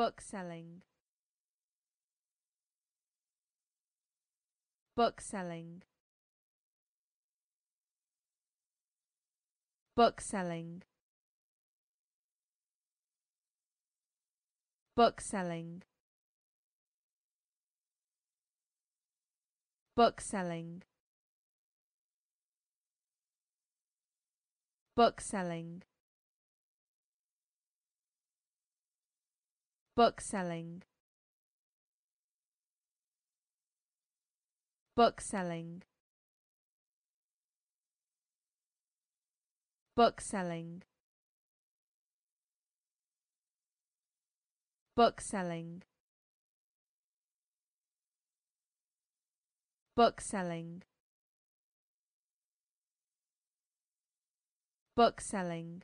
Book Book Book selling. selling. selling. Book selling. Book selling. Book selling. Book Book selling. selling. Book selling. Book selling. Book selling.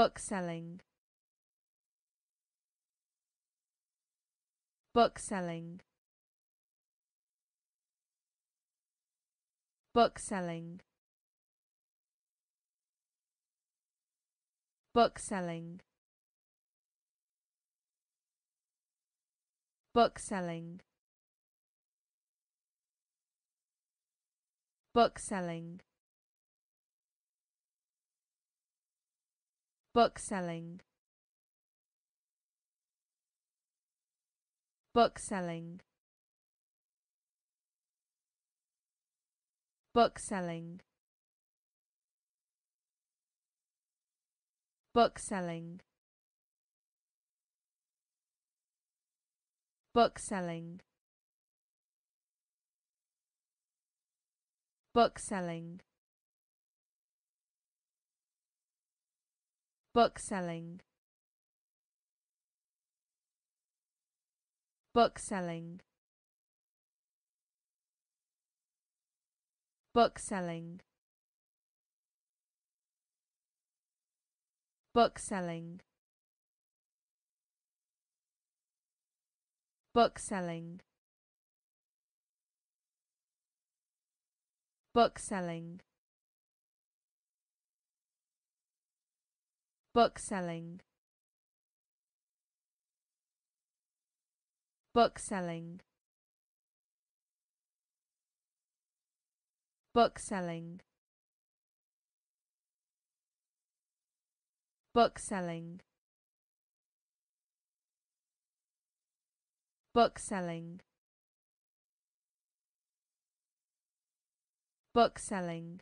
book selling book selling book selling book selling book selling book selling Book Book selling. selling. Book selling. Book selling. Book selling. book selling book selling book selling book selling book selling book selling Book Book selling. selling. Book selling. Book selling. Book selling.